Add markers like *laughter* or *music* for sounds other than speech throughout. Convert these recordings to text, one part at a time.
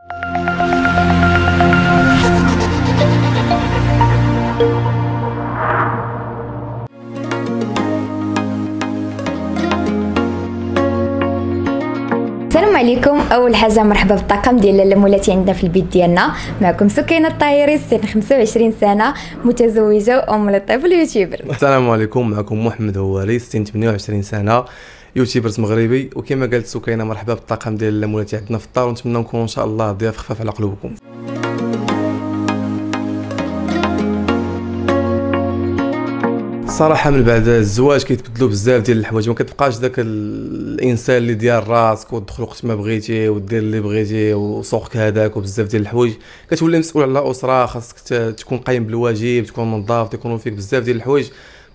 السلام عليكم اول حاجه مرحبا بالطاقم ديال اللمه التي عندنا في البيت ديالنا معكم سكينه الطايري سن 25 سنه متزوجه وام لطفل يوتيوبر السلام عليكم معكم محمد هواري سن 28 سنه يوتيوبرز مغربي وكما قالت سكينه مرحبا بالطاقم ديال المولات عندنا في الدار ونتمنى نكون ان شاء الله ضياف خفاف على قلوبكم صراحه من بعد الزواج كيتبدلوا بزاف ديال الحوايج ما كتبقاش داك الانسان اللي ديال راسك وتدخل وقت ما بغيتي ودير اللي بغيتي وسوقك هذاك وبزاف ديال الحوايج كتولي مسؤول على اسره خاصك تكون قايم بالواجب تكون منظف تكون فيك بزاف ديال الحوايج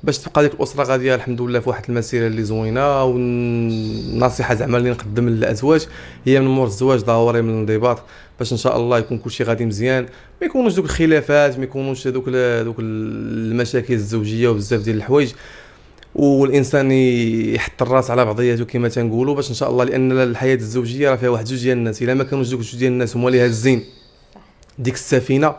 باش تبقى ديك الاسره غاديه الحمد لله في واحد المسيره اللي زوينه والنصيحه زعما اللي نقدم للازواج هي من مور الزواج ضروري من الانضباط باش ان شاء الله يكون كلشي غادي مزيان ما يكونوش دوك الخلافات ما يكونوش دوك دوك المشاكل الزوجيه وبزاف ديال الحوايج والانسان يحط الراس على بعضياته كما تنقولوا باش ان شاء الله لان الحياه الزوجيه راه فيها واحد جوج ديال الناس الا ما كانوش دوك جوج ديال الناس هما اللي هازين ديك السفينه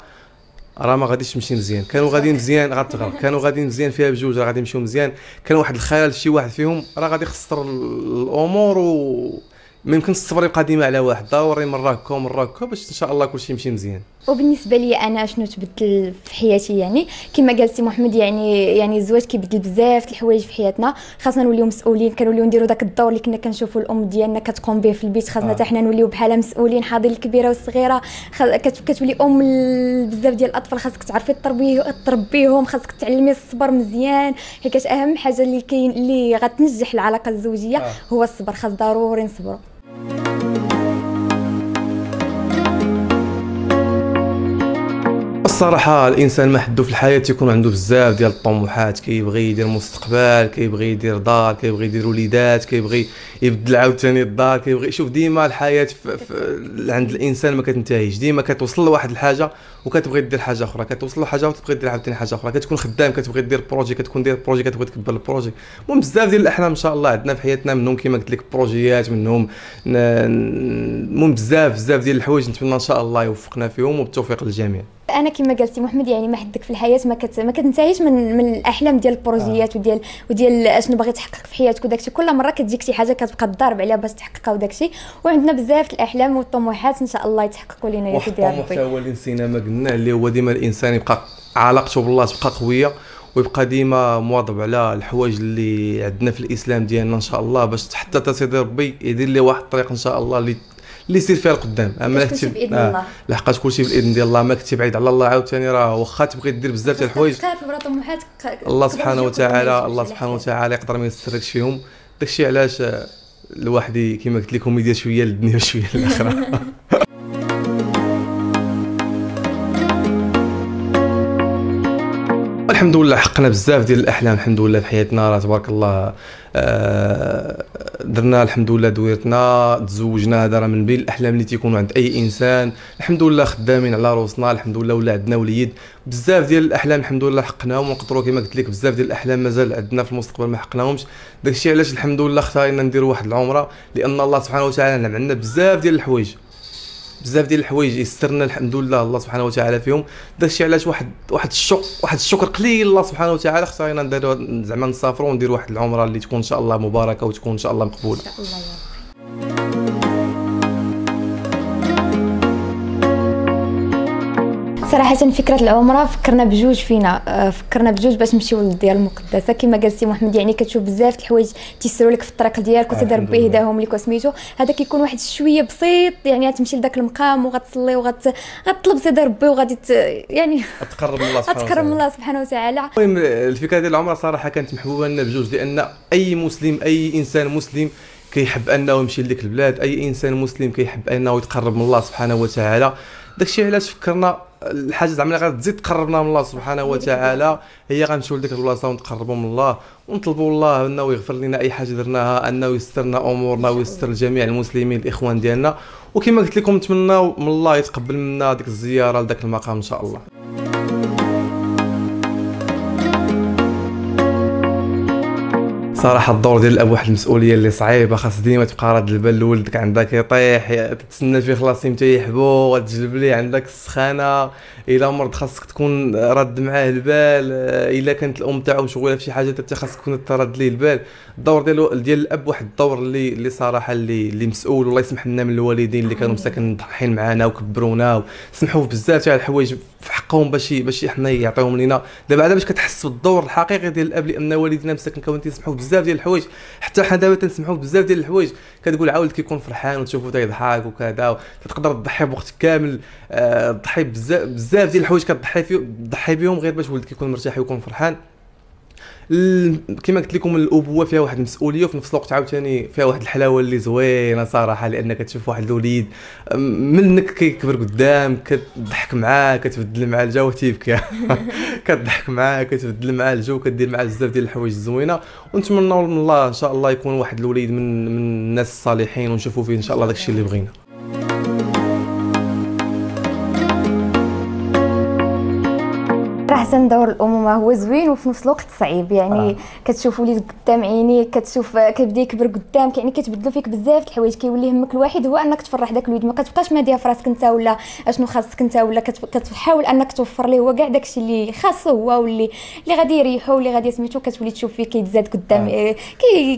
راه ما غاديش تمشي مزيان كانوا غاديين مزيان غتغرق كانوا غاديين مزيان فيها بجوج راه غادي يمشيو مزيان كان واحد الخلل شي واحد فيهم راه غادي يخسر الامور و ما يمكنش الصبر يبقى ديما على واحد ضروري مره هكا هكا باش ان شاء الله كلشي يمشي مزيان وبالنسبه لي انا شنو تبدل في حياتي يعني كما قال سي محمد يعني يعني الزواج كيبدل بزاف الحوايج في حياتنا خاصنا نوليو مسؤولين كنوليو نديرو داك الدور اللي كنا كنشوفو الام ديالنا كتقوم به في البيت خاصنا آه. حتى آه. حنا نوليو بحالها مسؤولين حاضر الكبيره والصغيره خز... كتولي ام بزاف ديال الاطفال خاصك تعرفي تربيه تربيهم خاصك تعلمي الصبر مزيان حيت اهم حاجه اللي كاين اللي غتنجح العلاقه الزوجيه آه. هو الصبر خاص ضروري نصبروا الصراحه الانسان ما حدو في الحياه يكون عنده بزاف ديال الطموحات كيبغي يدير مستقبل كيبغي يدير دار كيبغي يدير وليدات كيبغي يبدل عاوتاني الدار كيبغي شوف ديما الحياه ف... ف... عند الانسان ما كتنتهيش ديما كتوصل لواحد الحاجه وكتبغي دير حاجه اخرى كتوصل لحاجه وتبغي دير عاوتاني حاجه اخرى كتكون خدام كتبغي دير بروجي كتكون دير بروجي كتبغي تكبر البروجي المهم بزاف ديال الاحلام ان شاء الله عندنا في حياتنا منهم كما قلت لك بروجيات منهم المهم بزاف بزاف ديال الحوايج نتمنى ان شاء الله يوفقنا فيهم وبالتوفيق للجميع انا كما قلتي محمد يعني ما حدك في الحياه ما كت ما كتنتهيش من من الاحلام ديال البروجيات آه. وديال وديال اشنو باغي تحقق في حياتك وداكشي كل مره كتجيك شي حاجه كتبقى تضارب عليها باش تحققها وداكشي وعندنا بزاف الاحلام والطموحات ان شاء الله يتحققوا لينا يا سيدي ربي الطموح هو اللي نسينا ما عندنا اللي هو ديما الانسان يبقى علاقته بالله تبقى قويه ويبقى ديما مواظب على الحوايج اللي عندنا في الاسلام ديالنا ان شاء الله باش حتى تسيدي ربي يدير لي واحد الطريق ان شاء الله اللي اللي يسير فيها القدام اما كتب باذن آه، الله لحقاش كلشي باذن ديال الله ما كنتي بعيد على الله عاوتاني راه واخا تبغي دير بزاف ديال الحوايج الله سبحانه وتعالى الله سبحانه وتعالى يقدر ما يستركش فيهم داكشي علاش آه، الواحد كما قلت لكم كوميديا شويه للدنيا وشويه *laughs* للاخره *laughs* الحمد لله حققنا بزاف ديال الاحلام الحمد لله في حياتنا راه تبارك الله آه، درنا الحمد لله دويرتنا تزوجنا هذا راه من بين الاحلام اللي تيكونوا عند اي انسان الحمد لله خدامين على روسنا الحمد لله ولا عندنا وليد بزاف ديال الاحلام الحمد لله حققناهم ونقدروا كما قلت لك بزاف ديال الاحلام مازال عندنا في المستقبل ما حققناهمش داكشي علاش الحمد لله اختارينا ندير واحد العمره لان الله سبحانه وتعالى نعم عندنا بزاف ديال الحوايج بزاف ديال الحوايج يسرنا الحمد لله الله سبحانه وتعالى فيهم داكشي علاش واحد واحد الشكر واحد الشكر قليل الله سبحانه وتعالى اختارينا نديرو زعما نسافروا ونديروا واحد العمره اللي تكون ان شاء الله مباركه وتكون ان شاء الله مقبوله ان شاء الله صراحه فكره العمره فكرنا بجوج فينا آه، فكرنا بجوج باش نمشيو للديار المقدسه كما قال سي محمد يعني كتشوف بزاف الحوايج تيسروا لك في الطريق ديالك وتدار ربي يهداهم لك وسميتو هذا كيكون واحد شويه بسيط يعني غتمشي لذاك المقام وغتصلي وغت غتطلب سيدي ربي وغادي يعني *laughs* تقرب من الله سبحانه وتعالى تقرب من الله سبحانه وتعالى المهم الفكره ديال العمره صراحه كانت محبوبه لنا بجوج لان اي مسلم اي انسان مسلم كيحب انه يمشي لديك البلاد اي انسان مسلم كيحب انه يتقرب من الله سبحانه وتعالى داكشي علاش فكرنا الحاجه زعما اللي غتزيد تقربنا من الله سبحانه وتعالى هي غنمشيو لديك البلاصه ونتقربوا من الله ونطلبوا الله انه يغفر لنا اي حاجه درناها انه يسترنا امورنا ويستر جميع المسلمين الاخوان ديالنا وكما قلت لكم نتمناو من الله يتقبل منا ديك الزياره لذاك المقام ان شاء الله صراحه الدور ديال الاب واحد المسؤوليه اللي صعيبه خاص ديما تبقى راد البال لولدك عندك يطيح تتسنى فيه خلاص يمتى يحبو غتجلب ليه عندك السخانه الا مرض خاصك تكون راد معاه البال الا كانت الام تاعو مشغوله في شي حاجه حتى خاصك تكون ترد ليه البال الدور ديالو ديال الاب واحد الدور اللي اللي صراحه اللي اللي مسؤول والله يسمح لنا من الوالدين اللي كانوا مساكن ضحين معانا وكبرونا وسمحوا بزاف تاع الحوايج في حقهم باش باش حنا يعطيوهم لينا دابا عاد باش كتحس بالدور الحقيقي ديال الاب لان والدينا مساكن كانوا تيسمحوا بزاف ديال الحوايج حتى حنا دابا تنسمعوا بزاف ديال الحوايج كتقول عاود كيكون فرحان وتشوفو تيضحك وكذا تقدر تضحي بوقت كامل آه، تضحي بزاف بزاف ديال الحوايج كتضحي فيهم تضحي بهم غير باش ولدك يكون مرتاح ويكون فرحان كما قلت لكم الابوه فيها واحد المسؤوليه وفي نفس الوقت عاوتاني فيها واحد الحلاوه اللي زوينه صراحه لانك تشوف واحد الوليد منك كيكبر قدام كتضحك معاه كتبدل معاه الجو تيبكي *laughs* كتضحك معاه كتبدل معاه الجو كدير معاه بزاف ديال الحوايج الزوينه ونتمنى من الله ان شاء الله يكون واحد الوليد من من الناس الصالحين ونشوفوا فيه ان شاء الله داكشي اللي بغينا احسن دور الامومه هو زوين وفي نفس الوقت صعيب يعني آه. كتشوف وليد قدام عينيك كتشوف كيبدا يكبر قدامك يعني كتبدلوا فيك بزاف د الحوايج كيولي همك الواحد هو انك تفرح داك الوليد ما كتبقاش ماديه في راسك انت ولا اشنو خاصك انت ولا كتحاول انك توفر ليه هو كاع داكشي اللي خاصو هو واللي اللي غادي يريحو واللي غادي سميتو كتولي تشوف فيه كيتزاد قدام آه. آه،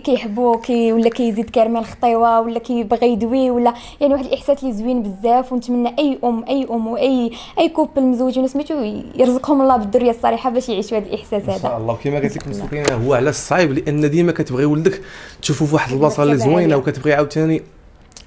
كي كي ولا كيزيد كرمال خطيوه ولا كيبغي يدوي ولا يعني واحد الاحساس اللي زوين بزاف ونتمنى اي ام اي ام واي اي كوبل مزوجين سميتو يرزقهم الله بالدو الذريه الصالحه باش يعيشوا هذا الاحساس هذا ان شاء الله وكما قلت لك مسكينه هو على الصعيب لان ديما كتبغي ولدك تشوفه في واحد البلاصه اللي زوينه وكتبغي عاوتاني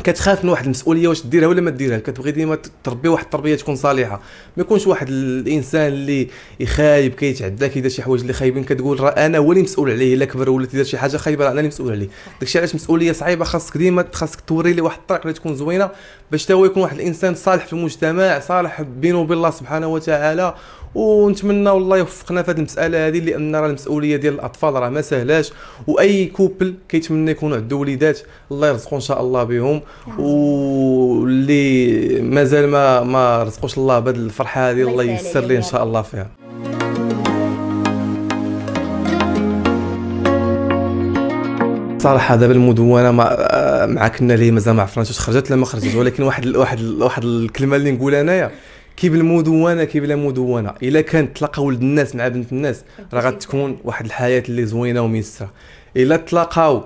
كتخاف من واحد المسؤوليه واش ديرها ولا ما ديرها كتبغي ديما تربي واحد التربيه تكون صالحه ما يكونش واحد الانسان اللي يخايب كيتعدى كيدير شي حوايج اللي خايبين كتقول راه انا هو اللي مسؤول عليه الا كبر ولا تدير شي حاجه خايبه انا اللي مسؤول عليه داكشي علاش مسؤوليه صعيبه خاصك ديما خاصك توري لي واحد الطريق اللي تكون زوينه باش تا هو يكون واحد الانسان صالح في المجتمع صالح بينه وبين الله سبحانه وتعالى ونتمنى والله يوفقنا في هذه المساله هذه لان راه المسؤوليه ديال الاطفال راه ما سهلاش واي كوبل كيتمنى يكونوا عنده وليدات الله يرزقو ان شاء الله بهم واللي مازال ما ما رزقوش الله بهذه الفرحه هذه الله يسر لي ان شاء الله فيها صراحه هذا بالمدونه مع, آه، مع كنا ليه مازال ما عرفناش خرجت لا ما خرجت ولكن واحد واحد واحد الكلمه اللي نقولها انايا كي بالمدونه كي بلا مدونه الا كان تلاقى ولد الناس مع بنت الناس راه غتكون واحد الحياه اللي زوينه وميسره الا تلاقاو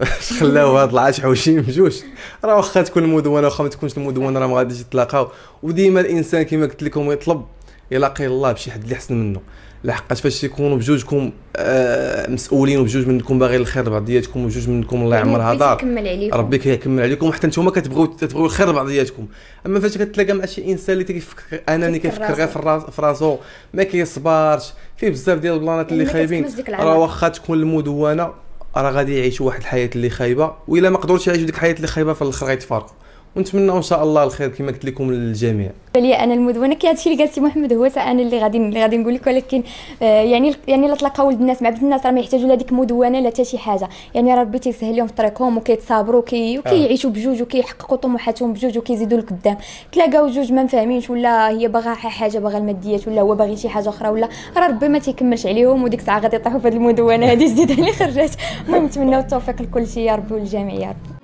اش *laughs* خلاو هاد العاش حوشين بجوج راه واخا تكون المدونه واخا ما تكونش المدونه راه ما غاديش يتلاقاو وديما الانسان كما قلت لكم يطلب يلاقي الله بشي حد اللي احسن منه لحقاش فاش تيكونوا بجوجكم آه مسؤولين وبجوج منكم باغي الخير لبعضياتكم وبجوج منكم الله يعمرها دار ربي كيكمل عليكم حتى نتوما كتبغيو تبغيو الخير لبعضياتكم اما فاش كتلاقى مع شي انسان اللي كيفكر اناني كيفكر غير في راسو ما كيصبرش فيه بزاف ديال البلانات اللي خايبين راه واخا تكون المدونه راه غادي يعيشوا واحد الحياه اللي خايبه والا ما قدروش يعيشوا ديك الحياه اللي خايبه في الاخر غيتفارقوا ونتمنى ان شاء الله الخير كما قلت لكم للجميع بالي انا المدونه كي كهادشي اللي سي محمد هو انا اللي غادي اللي غادي نقول لك ولكن آه، يعني يعني لا تلقى ولد الناس مع بنت الناس راه ما يحتاجوا لا ديك مدونه لا حتى شي حاجه يعني ربي تيسهل لهم في طريقهم وكيتصابروا وكي آه. وكيعيشوا بجوج وكيحققوا طموحاتهم بجوج وكيزيدوا لقدام تلاقاو جوج ما مفاهمينش ولا هي باغا حاجه باغا الماديات ولا هو باغي شي حاجه اخرى ولا راه ربي ما تيكملش عليهم وديك الساعه غادي يطيحوا في هذه المدونه هذه جديده اللي خرجت المهم نتمنوا التوفيق لكل شيء يا ربي والجميع يا ربي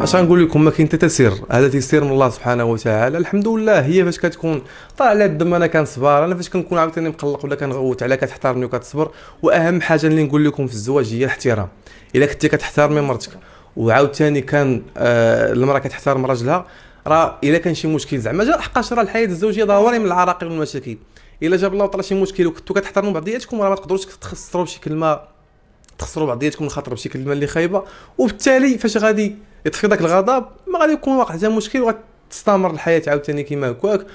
اش غنقول لكم ما كاين حتى تسير هذا تيسير من الله سبحانه وتعالى الحمد لله هي فاش كتكون طالع الدم انا كنصبر انا فاش كنكون عاوتاني مقلق ولا كنغوت على كتحترمني وكتصبر واهم حاجه اللي نقول لكم في الزواج هي الاحترام الا كنتي كتحترمي مرتك وعاوتاني كان آه المراه كتحترم راجلها راه الا كان شي مشكل زعما جا حقاش راه الحياه الزوجيه ضروري من العراقيل والمشاكل الا جاب الله وطلع شي مشكل وكنتو كتحترموا بعضياتكم راه ما تقدروش تخسروا بشي كلمه تخسروا بعضياتكم الخاطر بشي كلمه اللي خايبه وبالتالي فاش غادي يطفي داك الغضب ما غادي يكون واقع حتى مشكل وغتستمر الحياه عاوتاني كيما هكاك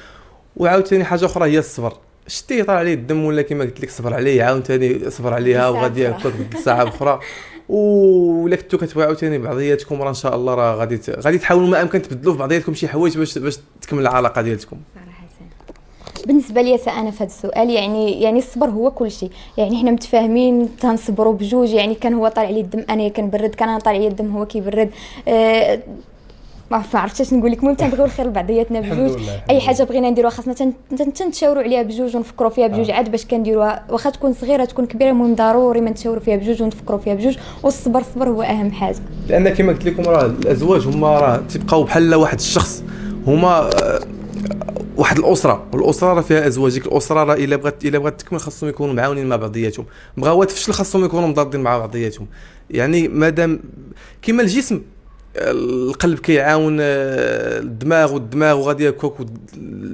وعاوتاني حاجه اخرى هي الصبر شتي طلع عليه الدم ولا كيما قلت لك صبر عليه عاوتاني صبر عليها وغادي هكاك ساعه اخرى *laughs* ولا كنتو كتبغيو عاوتاني بعضياتكم راه ان شاء الله راه غادي غادي تحاولوا ما امكن تبدلوا في بعضياتكم شي حوايج باش باش تكمل العلاقه ديالتكم بالنسبه لي انا في هذا السؤال يعني يعني الصبر هو كل شيء يعني حنا متفاهمين تنصبروا بجوج يعني كان هو طالع لي الدم انا كنبرد كان انا طالع لي الدم هو كيبرد أه ما عرفتش اش نقول لك المهم تنبغيو الخير لبعضياتنا بجوج اي حاجه بغينا نديروها خاصنا تنتشاوروا عليها بجوج ونفكروا فيها بجوج آه. عاد باش كنديروها واخا تكون صغيره تكون كبيره المهم ضروري ما نتشاوروا فيها بجوج ونفكروا فيها بجوج والصبر الصبر هو اهم حاجه لان كما قلت لكم راه الازواج هما راه تيبقاو بحال واحد الشخص هما آه، واحد الاسره والاسره راه فيها ازواجك الاسره راه الا بغات الا بغات تكمل خاصهم يكونوا معاونين مع بعضياتهم بغاو تفشل خاصهم يكونوا مضادين مع بعضياتهم يعني مادام كيما الجسم القلب كيعاون الدماغ والدماغ وغادي هكاك و...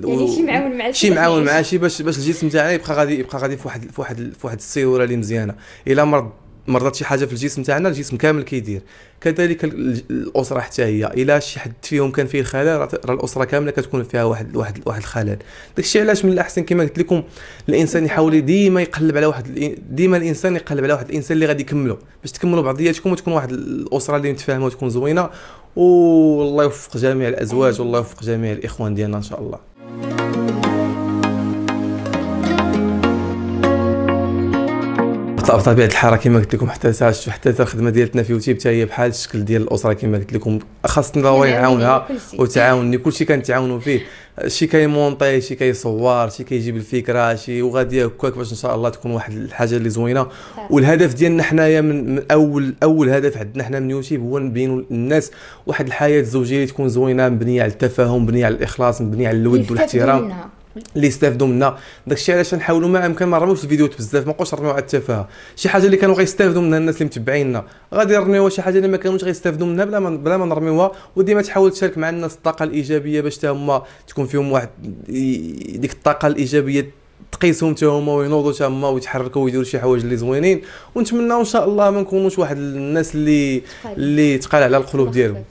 يعني شي معاون مع شي معاون مع شي باش باش الجسم تاعنا يبقى غادي يبقى غادي في واحد في واحد في واحد السيروره اللي مزيانه الا مرض مرضات شي حاجه في الجسم تاعنا الجسم كامل كيدير كذلك الاسره حتى هي الا شي حد فيهم كان فيه الخلل راه الاسره كامله كتكون فيها واحد واحد واحد الخلل داكشي علاش من الاحسن كما قلت لكم الانسان يحاول ديما يقلب على واحد ديما الانسان يقلب على واحد الانسان اللي غادي يكملو باش تكملوا بعضياتكم وتكون واحد الاسره اللي متفاهمه وتكون زوينه والله يوفق جميع الازواج والله يوفق جميع الاخوان ديالنا ان شاء الله بطبيعه الحال كما قلت لكم حتى حتى الخدمه ديالتنا في يوتيوب حتى هي بحال الشكل ديال الاسره كما قلت لكم خاصني الله يعاونها وتعاونني شيء كنتعاونوا فيه شي كيمونطي شي كيصور شي كيجيب الفكره شي وغادي هكاك باش ان شاء الله تكون واحد الحاجه اللي زوينه والهدف ديالنا حنايا من, من اول اول هدف عندنا حنا من يوتيوب هو نبينوا للناس واحد الحياه الزوجيه اللي تكون زوينه مبنيه على التفاهم مبنيه على الاخلاص مبنيه على الود والاحترام اللي يستافدوا منا داكشي علاش نحاولوا ما امكن ما نرميوش الفيديوهات بزاف ما نبقاوش نرميو على التفاهه شي حاجه اللي كانوا غيستافدوا منها الناس اللي متبعيننا غادي نرميوها شي حاجه اللي ما كانوش غيستافدوا منها بلا ما بلا ما نرميوها وديما تحاول تشارك مع الناس الطاقه الايجابيه باش حتى هما تكون فيهم واحد ديك الطاقه الايجابيه تقيسهم حتى هما وينوضوا حتى هما ويتحركوا ويديروا شي حوايج اللي زوينين ونتمناو ان شاء الله ما نكونوش واحد الناس اللي اللي تقال على القلوب ديالهم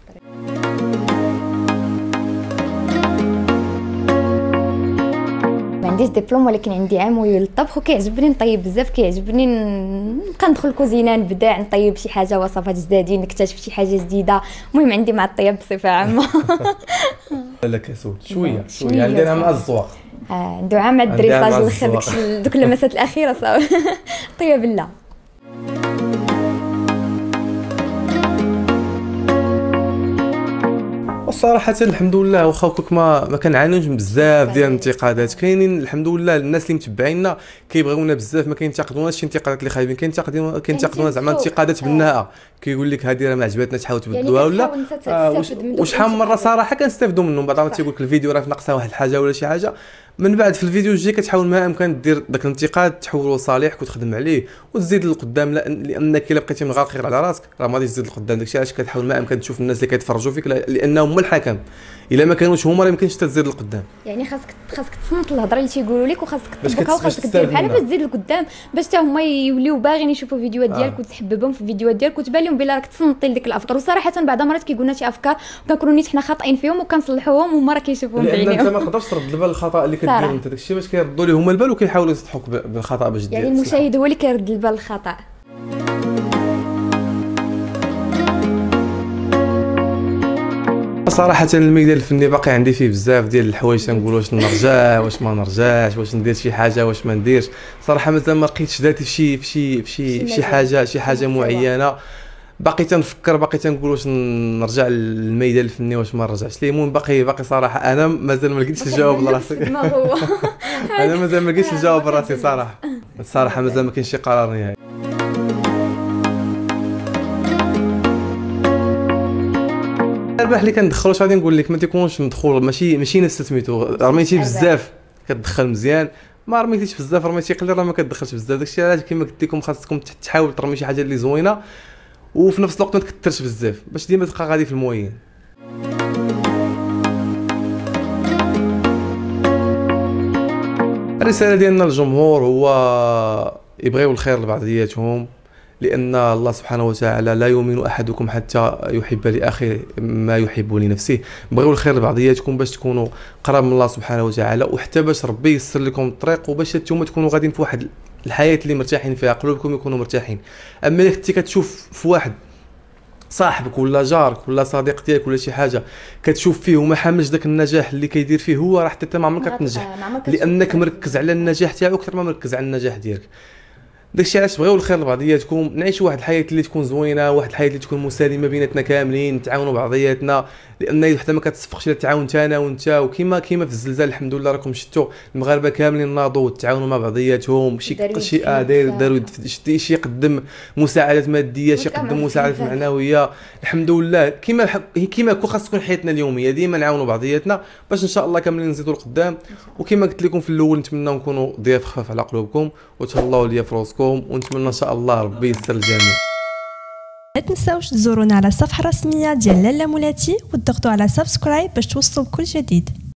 عنديش دبلوم ولكن عندي عام للطبخ وكيعجبني نطيب بزاف كيعجبني نبقى ندخل الكوزينه نبدا نطيب شي حاجه وصفات جدادين نكتشف شي حاجه جديده المهم عندي مع الطياب بصفه عامه *laughs* لا كسول شويه شويه عندنا مع الزواق آه، عنده عام مع الدريساج دوك اللمسات الاخيره صافي *laughs* طيب لا صراحه الحمد لله واخا كوك ما ما كنعانيوش بزاف ديال الانتقادات كاينين الحمد لله الناس اللي متبعينا كيبغيونا بزاف ما كينتقدوناش شي انتقادات اللي خايبين كينتقدونا كينتقدونا زعما انتقادات بناءه كيقول لك هذه راه ما عجبتناش تحاول يعني تبدلوها ولا آه وشحال من مره صراحه كنستافدوا منهم بعض المرات تيقول لك الفيديو راه ناقصه واحد الحاجه ولا شي حاجه من بعد في الفيديو الجاي كتحاول ما امكن دير داك الانتقاد تحولو لصالحك وتخدم عليه وتزيد للقدام لانك الا بقيتي مغالق غير على راسك راه ما غاديش تزيد للقدام داكشي علاش كتحاول ما امكن تشوف الناس اللي كيتفرجوا فيك لانهم هما الحكم الا ما كانوش هما راه ما كاينش تزيد لقدام يعني خاصك خاصك تصنت الهضره اللي تيقولوا لك وخاصك تطبقها وخاصك دير بحال باش تزيد لقدام باش حتى هما يوليو باغيين يشوفوا فيديوهات ديالك آه. وتحببهم في الفيديوهات ديالك وتبان لهم بلي راك تصنتي لديك الافكار وصراحه بعض المرات كيقول لنا شي افكار كنكونوا نيت حنا خاطئين فيهم وكنصلحوهم وهما راه كيشوفوهم بعينيهم لان انت ما تقدرش ترد البال الخطا اللي كدير انت داكشي باش كيردوا ليه هما البال وكيحاولوا يصلحوك بالخطا باش دير يعني المشاهد هو اللي كيرد البال الخطا صراحه الميدان الفني باقي عندي فيه بزاف ديال الحوايج تنقول واش نرجع واش ما نرجعش واش ندير شي حاجه واش ما نديرش صراحه مثلا ما لقيتش ذاتي في شي في شي في شي, في شي حاجه شي حاجه معينه باقي تنفكر باقي تنقول واش نرجع للميدان الفني واش ما نرجعش ليه المهم باقي باقي صراحه انا مازال ما لقيتش الجواب لراسي *laughs* انا مازال ما لقيتش *laughs* الجواب لراسي صراحه الصراحه *laughs* مازال ما كاينش شي قرار نهائي الارباح اللي كندخلوش غادي نقول لك ما تيكونش مدخول ماشي ماشي نفس سميتو رميتي بزاف كتدخل مزيان ما رميتيش بزاف رميتي قليل راه ما كتدخلش بزاف داكشي علاش كيما قلت لكم خاصكم تحاول ترمي شي حاجه اللي زوينه وفي نفس الوقت ما تكثرش بزاف باش ديما تبقى غادي في الموين الرساله ديالنا للجمهور هو يبغيو الخير لبعضياتهم لأن الله سبحانه وتعالى لا يؤمن أحدكم حتى يحب لأخيه ما يحب لنفسه بغيو الخير لبعضياتكم باش تكونوا قراب من الله سبحانه وتعالى وحتى باش ربي ييسر لكم الطريق وباش انتم تكونوا غاديين في واحد الحياة اللي مرتاحين فيها قلوبكم يكونوا مرتاحين أما اللي كنتي كتشوف في واحد صاحبك ولا جارك ولا صديق ديالك ولا شي حاجه كتشوف فيه وما حاملش داك النجاح اللي كيدير فيه هو راه حتى انت ما عمرك تنجح لانك مركز على النجاح تاعو اكثر ما مركز على النجاح ديالك داكشي علاش بغيو الخير لبعضياتكم نعيشوا واحد الحياه اللي تكون زوينه واحد الحياه اللي تكون مسالمه بيناتنا كاملين نتعاونوا بعضياتنا لان حتى ما كتصفقش الا تعاونت انا وانت وكيما كيما في الزلزال الحمد لله راكم شفتوا المغاربه كاملين ناضوا وتعاونوا مع بعضياتهم شي شي اه داير داروا شي يقدم مساعدات ماديه شي يقدم مساعدات معنويه الحمد لله كيما كيما خاص تكون حياتنا اليوميه ديما نعاونوا بعضياتنا باش ان شاء الله كاملين نزيدوا لقدام وكيما قلت لكم في الاول نتمنى نكونوا ضياف خفاف على قلوبكم وتهلاو ليا في وقتكم ونتمنى ان شاء الله ربي ييسر الجميع لا تنساوش تزورونا على الصفحه الرسميه ديال لالا مولاتي وتضغطوا على سبسكرايب باش توصلوا بكل جديد